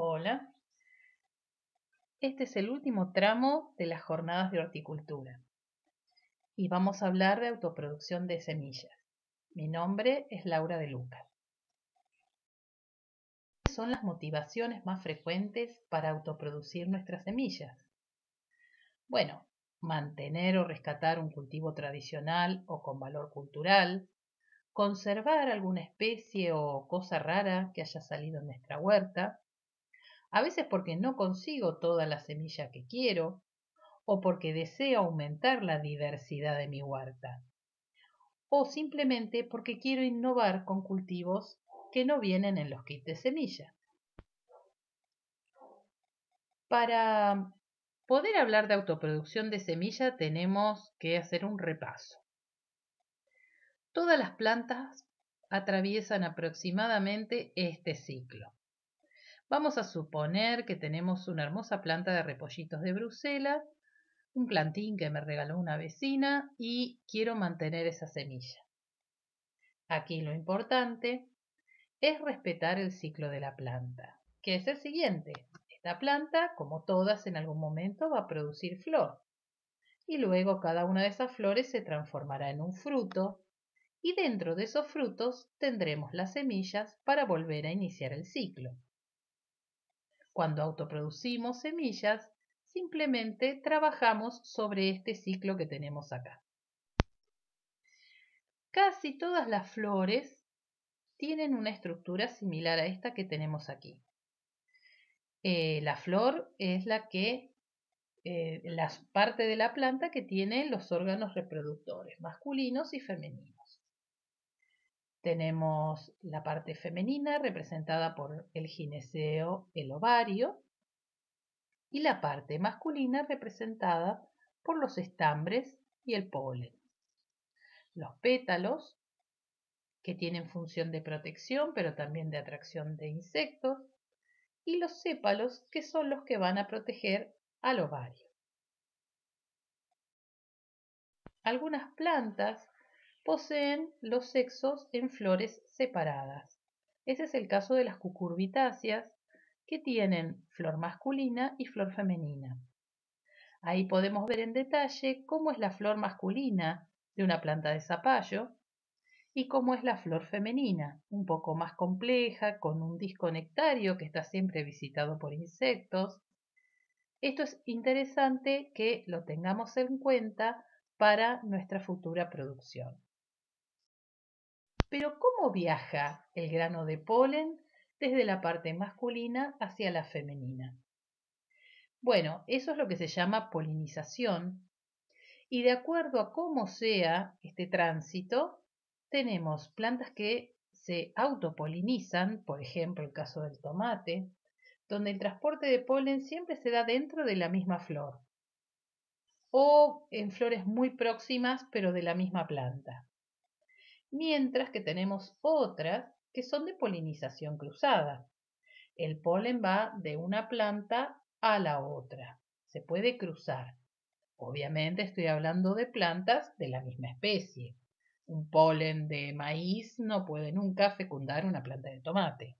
Hola. Este es el último tramo de las jornadas de horticultura y vamos a hablar de autoproducción de semillas. Mi nombre es Laura de Lucas. ¿Cuáles son las motivaciones más frecuentes para autoproducir nuestras semillas? Bueno, mantener o rescatar un cultivo tradicional o con valor cultural, conservar alguna especie o cosa rara que haya salido en nuestra huerta, a veces porque no consigo toda la semilla que quiero o porque deseo aumentar la diversidad de mi huerta o simplemente porque quiero innovar con cultivos que no vienen en los kits de semilla. Para poder hablar de autoproducción de semilla tenemos que hacer un repaso. Todas las plantas atraviesan aproximadamente este ciclo. Vamos a suponer que tenemos una hermosa planta de repollitos de Bruselas, un plantín que me regaló una vecina y quiero mantener esa semilla. Aquí lo importante es respetar el ciclo de la planta, que es el siguiente. Esta planta, como todas en algún momento, va a producir flor. Y luego cada una de esas flores se transformará en un fruto y dentro de esos frutos tendremos las semillas para volver a iniciar el ciclo. Cuando autoproducimos semillas, simplemente trabajamos sobre este ciclo que tenemos acá. Casi todas las flores tienen una estructura similar a esta que tenemos aquí. Eh, la flor es la que eh, la parte de la planta que tiene los órganos reproductores masculinos y femeninos. Tenemos la parte femenina representada por el gineceo, el ovario, y la parte masculina representada por los estambres y el polen. Los pétalos, que tienen función de protección, pero también de atracción de insectos, y los sépalos, que son los que van a proteger al ovario. Algunas plantas poseen los sexos en flores separadas. Ese es el caso de las cucurbitáceas, que tienen flor masculina y flor femenina. Ahí podemos ver en detalle cómo es la flor masculina de una planta de zapallo y cómo es la flor femenina, un poco más compleja, con un disco nectario que está siempre visitado por insectos. Esto es interesante que lo tengamos en cuenta para nuestra futura producción. Pero ¿cómo viaja el grano de polen desde la parte masculina hacia la femenina? Bueno, eso es lo que se llama polinización. Y de acuerdo a cómo sea este tránsito, tenemos plantas que se autopolinizan, por ejemplo el caso del tomate, donde el transporte de polen siempre se da dentro de la misma flor, o en flores muy próximas pero de la misma planta mientras que tenemos otras que son de polinización cruzada. El polen va de una planta a la otra, se puede cruzar. Obviamente estoy hablando de plantas de la misma especie. Un polen de maíz no puede nunca fecundar una planta de tomate.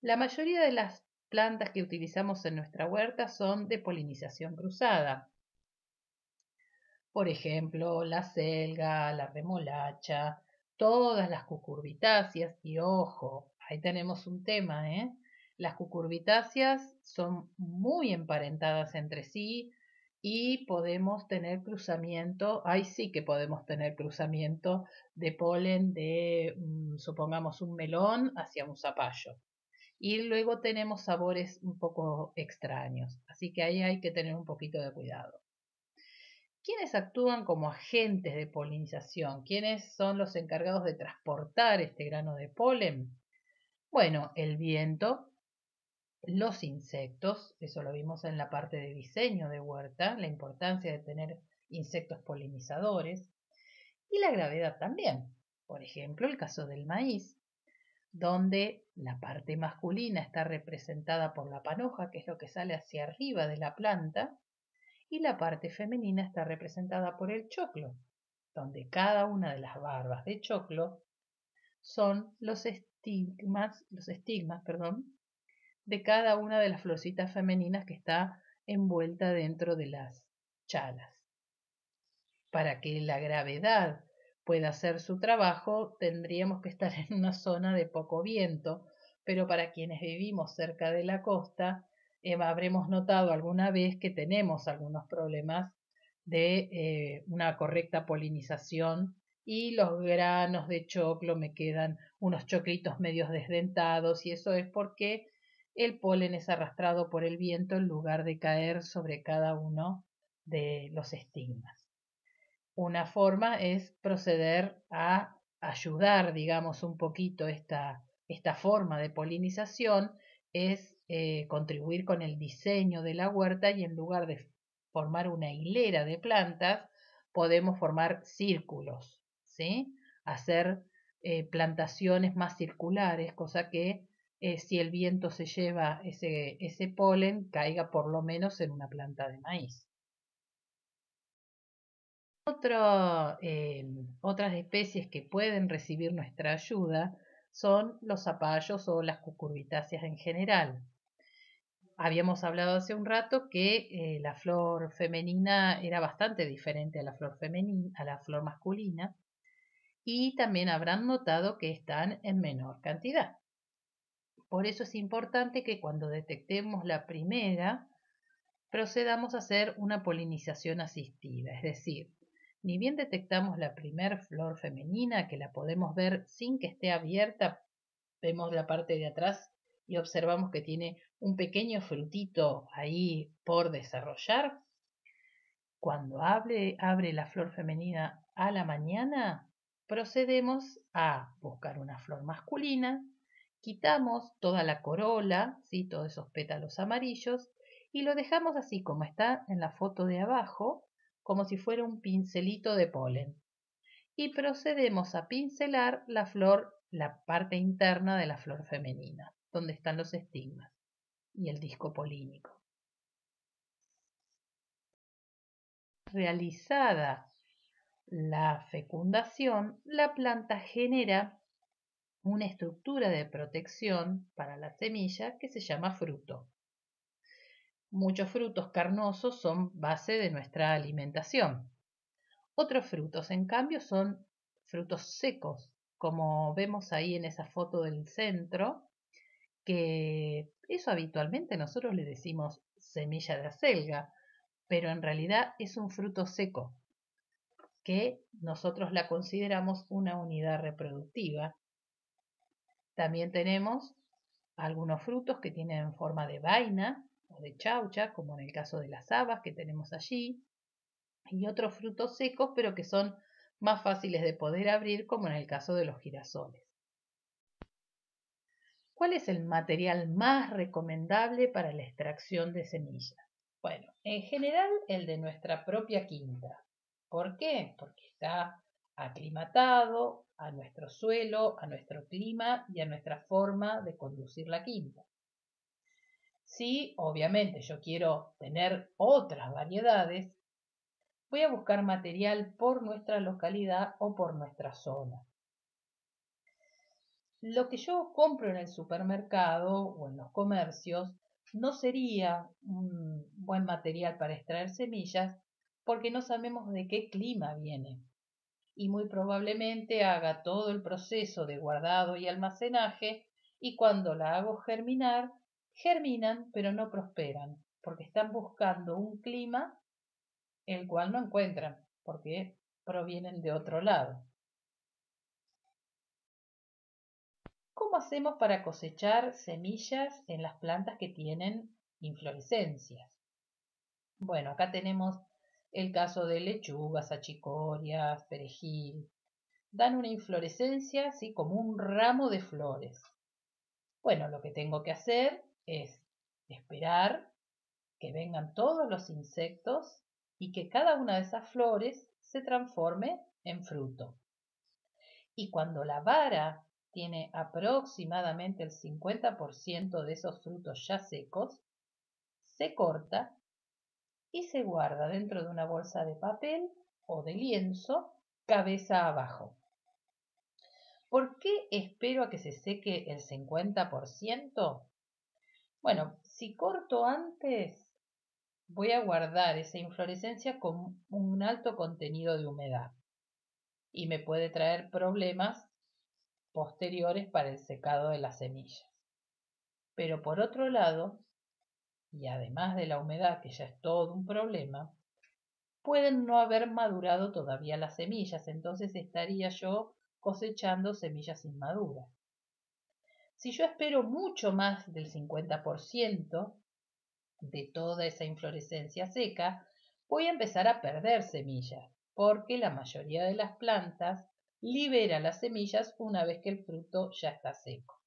La mayoría de las plantas que utilizamos en nuestra huerta son de polinización cruzada, por ejemplo, la selga, la remolacha, todas las cucurbitáceas y ojo, ahí tenemos un tema, ¿eh? Las cucurbitáceas son muy emparentadas entre sí y podemos tener cruzamiento, ahí sí que podemos tener cruzamiento de polen de, mm, supongamos, un melón hacia un zapallo. Y luego tenemos sabores un poco extraños, así que ahí hay que tener un poquito de cuidado. ¿Quiénes actúan como agentes de polinización? ¿Quiénes son los encargados de transportar este grano de polen? Bueno, el viento, los insectos, eso lo vimos en la parte de diseño de huerta, la importancia de tener insectos polinizadores, y la gravedad también. Por ejemplo, el caso del maíz, donde la parte masculina está representada por la panoja, que es lo que sale hacia arriba de la planta, y la parte femenina está representada por el choclo, donde cada una de las barbas de choclo son los estigmas, los estigmas, perdón, de cada una de las florcitas femeninas que está envuelta dentro de las chalas. Para que la gravedad pueda hacer su trabajo, tendríamos que estar en una zona de poco viento, pero para quienes vivimos cerca de la costa, habremos notado alguna vez que tenemos algunos problemas de eh, una correcta polinización y los granos de choclo me quedan unos choclitos medios desdentados y eso es porque el polen es arrastrado por el viento en lugar de caer sobre cada uno de los estigmas. Una forma es proceder a ayudar, digamos, un poquito esta, esta forma de polinización, es eh, contribuir con el diseño de la huerta y en lugar de formar una hilera de plantas, podemos formar círculos, Hacer eh, plantaciones más circulares, cosa que eh, si el viento se lleva ese, polen, caiga por lo menos en una planta de maíz. Em, otras especies que pueden recibir nuestra ayuda son los zapallos o las cucurbitáceas en general habíamos hablado hace un rato que eh, la flor femenina era bastante diferente a la flor a la flor masculina, y también habrán notado que están en menor cantidad. Por eso es importante que cuando detectemos la primera, procedamos a hacer una polinización asistida, es decir, ni bien detectamos la primer flor femenina, que la podemos ver sin que esté abierta, vemos la parte de atrás y observamos que tiene un pequeño frutito ahí por desarrollar, cuando abre, abre la flor femenina a la mañana, procedemos a buscar una flor masculina, quitamos toda la corola, ¿sí? todos esos pétalos amarillos, y lo dejamos así como está en la foto de abajo, como si fuera un pincelito de polen. Y procedemos a pincelar la flor, la parte interna de la flor femenina donde están los estigmas y el disco polínico. Realizada la fecundación, la planta genera una estructura de protección para la semilla que se llama fruto. Muchos frutos carnosos son base de nuestra alimentación. Otros frutos, en cambio, son frutos secos, como vemos ahí en esa foto del centro, que eso habitualmente nosotros le decimos semilla de acelga, pero en realidad es un fruto seco que nosotros la consideramos una unidad reproductiva. También tenemos algunos frutos que tienen forma de vaina o de chaucha, como en el caso de las habas que tenemos allí, y otros frutos secos, pero que son más fáciles de poder abrir, como en el caso de los girasoles. ¿Cuál es el material más recomendable para la extracción de semillas? Bueno, en general el de nuestra propia quinta. ¿Por qué? Porque está aclimatado a nuestro suelo, a nuestro clima y a nuestra forma de conducir la quinta. Si obviamente yo quiero tener otras variedades, voy a buscar material por nuestra localidad o por nuestra zona lo que yo compro en el supermercado o en los comercios no sería un buen material para extraer semillas porque no sabemos de qué clima viene y muy probablemente haga todo el proceso de guardado y almacenaje y cuando la hago germinar, germinan pero no prosperan porque están buscando un clima el cual no encuentran porque provienen de otro lado. ¿Cómo hacemos para cosechar semillas en las plantas que tienen inflorescencias? Bueno, acá tenemos el caso de lechugas, achicorias, perejil. Dan una inflorescencia, así como un ramo de flores. Bueno, lo que tengo que hacer es esperar que vengan todos los insectos y que cada una de esas flores se transforme en fruto. Y cuando la vara tiene aproximadamente el 50% de esos frutos ya secos, se corta y se guarda dentro de una bolsa de papel o de lienzo cabeza abajo. ¿Por qué espero a que se seque el 50%? Bueno, si corto antes, voy a guardar esa inflorescencia con un alto contenido de humedad y me puede traer problemas posteriores para el secado de las semillas. Pero por otro lado, y además de la humedad, que ya es todo un problema, pueden no haber madurado todavía las semillas, entonces estaría yo cosechando semillas inmaduras. Si yo espero mucho más del 50% de toda esa inflorescencia seca, voy a empezar a perder semillas, porque la mayoría de las plantas libera las semillas una vez que el fruto ya está seco.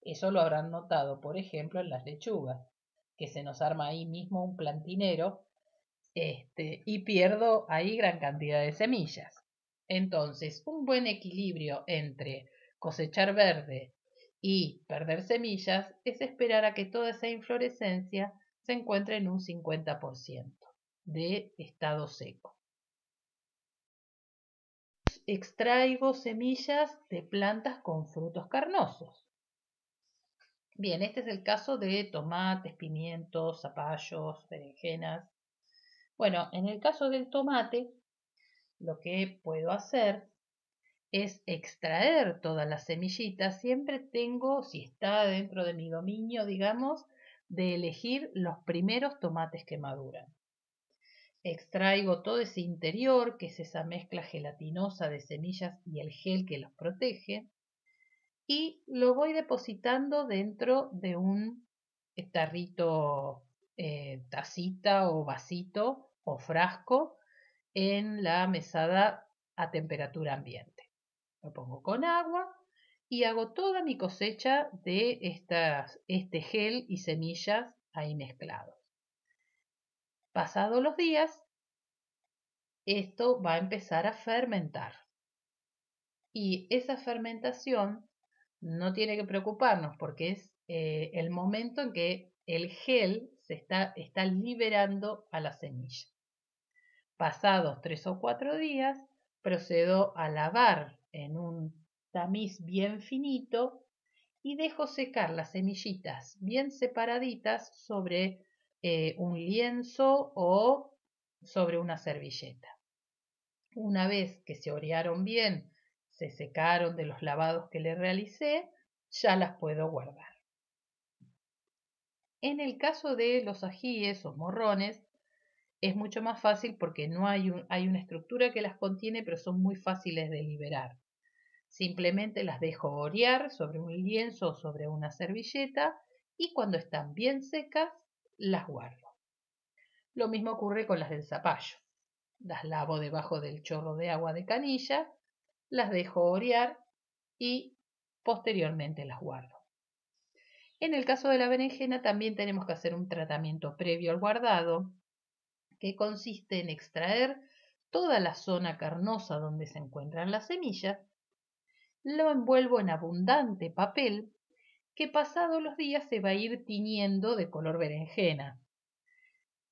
Eso lo habrán notado, por ejemplo, en las lechugas, que se nos arma ahí mismo un plantinero este, y pierdo ahí gran cantidad de semillas. Entonces, un buen equilibrio entre cosechar verde y perder semillas es esperar a que toda esa inflorescencia se encuentre en un 50% de estado seco extraigo semillas de plantas con frutos carnosos. Bien, este es el caso de tomates, pimientos, zapallos, berenjenas. Bueno, en el caso del tomate, lo que puedo hacer es extraer todas las semillitas. Siempre tengo, si está dentro de mi dominio, digamos, de elegir los primeros tomates que maduran. Extraigo todo ese interior, que es esa mezcla gelatinosa de semillas y el gel que los protege, y lo voy depositando dentro de un tarrito, eh, tacita o vasito o frasco en la mesada a temperatura ambiente. Lo pongo con agua y hago toda mi cosecha de estas, este gel y semillas ahí mezclado. Pasados los días, esto va a empezar a fermentar. Y esa fermentación no tiene que preocuparnos porque es eh, el momento en que el gel se está, está liberando a la semilla. Pasados tres o cuatro días, procedo a lavar en un tamiz bien finito y dejo secar las semillitas bien separaditas sobre eh, un lienzo o sobre una servilleta. Una vez que se orearon bien, se secaron de los lavados que le realicé, ya las puedo guardar. En el caso de los ajíes o morrones, es mucho más fácil porque no hay, hay una estructura que las contiene, pero son muy fáciles de liberar. Simplemente las dejo orear sobre un lienzo o sobre una servilleta y cuando están bien secas las guardo. Lo mismo ocurre con las del zapallo. Las lavo debajo del chorro de agua de canilla, las dejo orear y posteriormente las guardo. En el caso de la berenjena también tenemos que hacer un tratamiento previo al guardado, que consiste en extraer toda la zona carnosa donde se encuentran las semillas, lo envuelvo en abundante papel que pasado los días se va a ir tiñendo de color berenjena.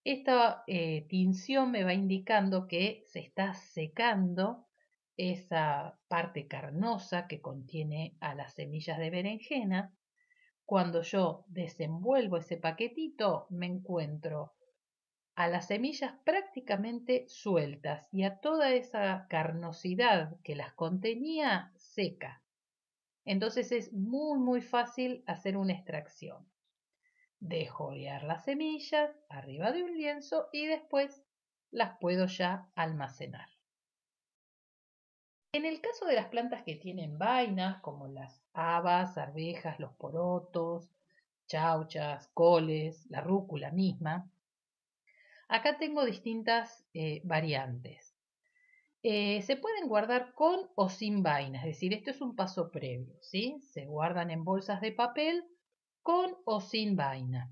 Esta eh, tinción me va indicando que se está secando esa parte carnosa que contiene a las semillas de berenjena. Cuando yo desenvuelvo ese paquetito, me encuentro a las semillas prácticamente sueltas y a toda esa carnosidad que las contenía seca. Entonces es muy, muy fácil hacer una extracción. Dejo liar las semillas arriba de un lienzo y después las puedo ya almacenar. En el caso de las plantas que tienen vainas, como las habas, arvejas, los porotos, chauchas, coles, la rúcula misma, acá tengo distintas eh, variantes. Eh, se pueden guardar con o sin vaina, es decir, esto es un paso previo, ¿sí? Se guardan en bolsas de papel con o sin vaina.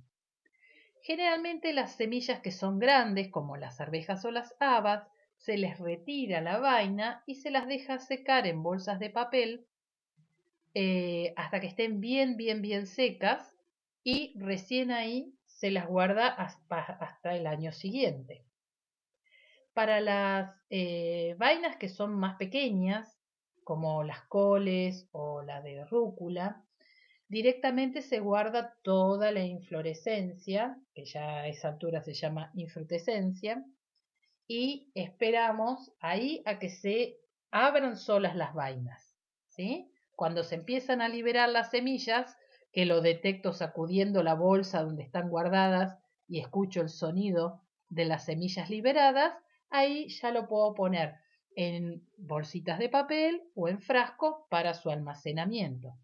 Generalmente las semillas que son grandes, como las arvejas o las habas, se les retira la vaina y se las deja secar en bolsas de papel eh, hasta que estén bien, bien, bien secas y recién ahí se las guarda hasta el año siguiente. Para las eh, vainas que son más pequeñas, como las coles o la de rúcula, directamente se guarda toda la inflorescencia, que ya a esa altura se llama infrutescencia, y esperamos ahí a que se abran solas las vainas. ¿sí? Cuando se empiezan a liberar las semillas, que lo detecto sacudiendo la bolsa donde están guardadas y escucho el sonido de las semillas liberadas, ahí ya lo puedo poner en bolsitas de papel o en frasco para su almacenamiento.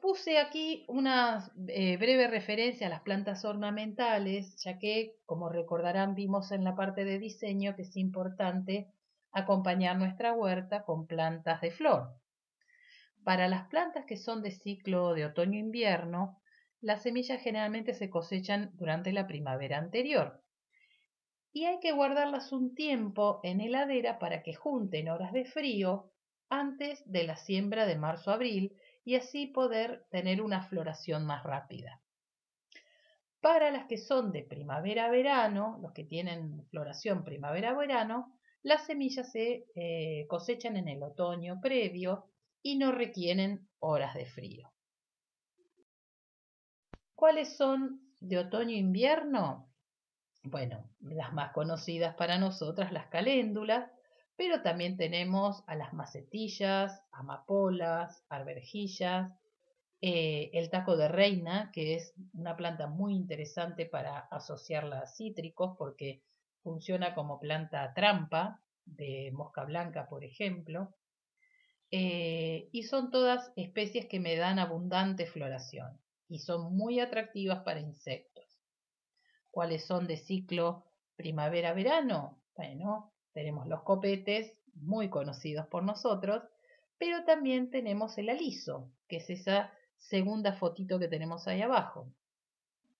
Puse aquí una eh, breve referencia a las plantas ornamentales, ya que, como recordarán, vimos en la parte de diseño que es importante acompañar nuestra huerta con plantas de flor. Para las plantas que son de ciclo de otoño-invierno, las semillas generalmente se cosechan durante la primavera anterior, y hay que guardarlas un tiempo en heladera para que junten horas de frío antes de la siembra de marzo-abril y así poder tener una floración más rápida. Para las que son de primavera-verano, los que tienen floración primavera-verano, las semillas se eh, cosechan en el otoño previo y no requieren horas de frío. ¿Cuáles son de otoño-invierno? bueno, las más conocidas para nosotras, las caléndulas, pero también tenemos a las macetillas, amapolas, arverjillas, eh, el taco de reina, que es una planta muy interesante para asociarla a cítricos porque funciona como planta trampa de mosca blanca, por ejemplo. Eh, y son todas especies que me dan abundante floración y son muy atractivas para insectos cuáles son de ciclo primavera-verano. Bueno, tenemos los copetes, muy conocidos por nosotros, pero también tenemos el aliso, que es esa segunda fotito que tenemos ahí abajo.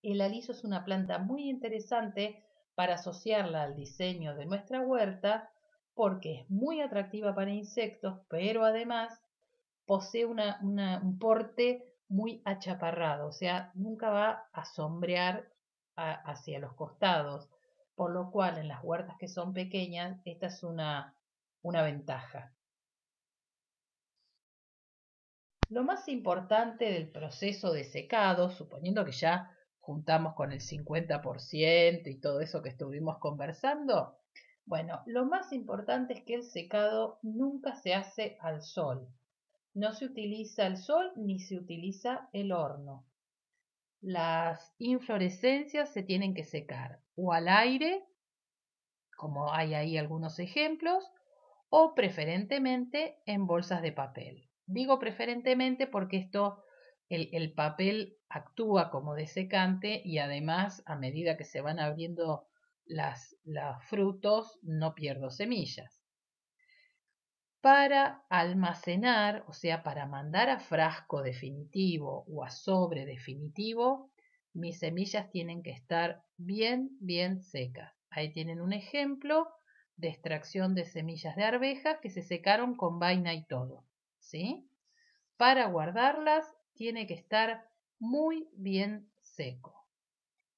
El aliso es una planta muy interesante para asociarla al diseño de nuestra huerta porque es muy atractiva para insectos, pero además posee un porte muy achaparrado, o sea, nunca va a sombrear hacia los costados, por lo cual en las huertas que son pequeñas esta es una, una ventaja. Lo más importante del proceso de secado, suponiendo que ya juntamos con el 50% y todo eso que estuvimos conversando, bueno, lo más importante es que el secado nunca se hace al sol. No se utiliza el sol ni se utiliza el horno las inflorescencias se tienen que secar o al aire, como hay ahí algunos ejemplos, o preferentemente en bolsas de papel. Digo preferentemente porque esto, el, papel actúa como desecante y además a medida que se van abriendo las, los frutos no pierdo semillas para almacenar, o sea, para mandar a frasco definitivo o a sobre definitivo, mis semillas tienen que estar bien, bien secas. Ahí tienen un ejemplo de extracción de semillas de arvejas que se secaron con vaina y todo. ¿sí? Para guardarlas tiene que estar muy bien seco.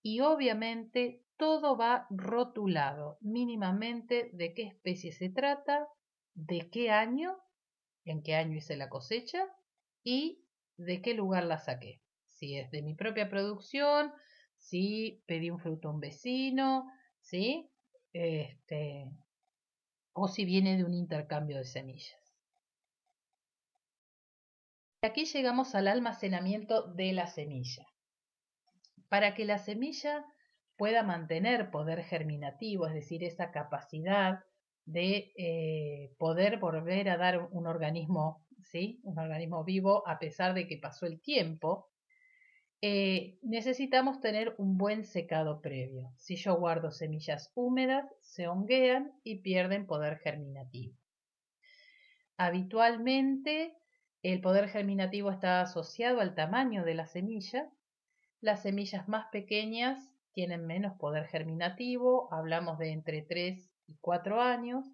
Y obviamente todo va rotulado mínimamente de qué especie se trata, de qué año, en qué año hice la cosecha y de qué lugar la saqué. Si es de mi propia producción, si pedí un fruto a un vecino, ¿sí? Este, o si viene de un intercambio de semillas. Aquí llegamos al almacenamiento de la semilla. Para que la semilla pueda mantener poder germinativo, es decir, esa capacidad de eh, poder volver a dar un organismo, ¿sí? Un organismo vivo a pesar de que pasó el tiempo. Eh, necesitamos tener un buen secado previo. Si yo guardo semillas húmedas, se honguean y pierden poder germinativo. Habitualmente, el poder germinativo está asociado al tamaño de la semilla. Las semillas más pequeñas tienen menos poder germinativo, hablamos de entre 3 y años,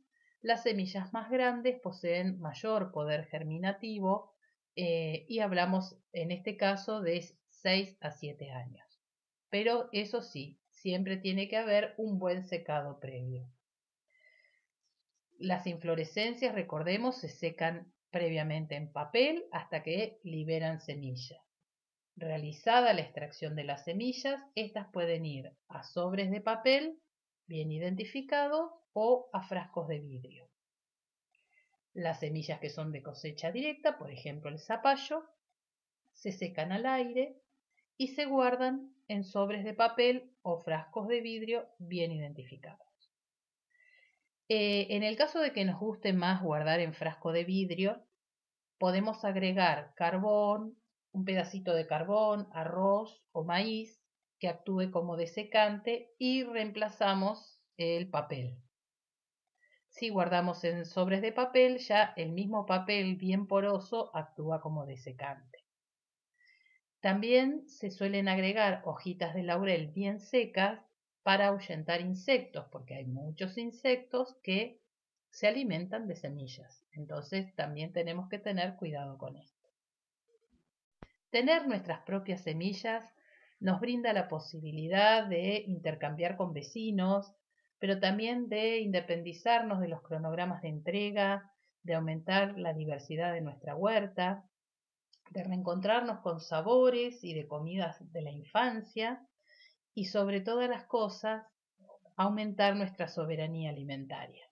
las semillas más grandes poseen mayor poder germinativo eh, y hablamos en este caso de 6 a 7 años. Pero eso sí, siempre tiene que haber un buen secado previo. Las inflorescencias, recordemos, se secan previamente en papel hasta que liberan semilla. Realizada la extracción de las semillas, estas pueden ir a sobres de papel, bien identificados, o a frascos de vidrio. Las semillas que son de cosecha directa, por ejemplo el zapallo, se secan al aire y se guardan en sobres de papel o frascos de vidrio bien identificados. Eh, en el caso de que nos guste más guardar en frasco de vidrio, podemos agregar carbón, un pedacito de carbón, arroz o maíz que actúe como desecante y reemplazamos el papel. Si guardamos en sobres de papel, ya el mismo papel bien poroso actúa como desecante. También se suelen agregar hojitas de laurel bien secas para ahuyentar insectos, porque hay muchos insectos que se alimentan de semillas. Entonces también tenemos que tener cuidado con esto. Tener nuestras propias semillas nos brinda la posibilidad de intercambiar con vecinos, pero también de independizarnos de los cronogramas de entrega, de aumentar la diversidad de nuestra huerta, de reencontrarnos con sabores y de comidas de la infancia y sobre todas las cosas aumentar nuestra soberanía alimentaria.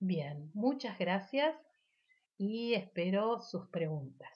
Bien, muchas gracias y espero sus preguntas.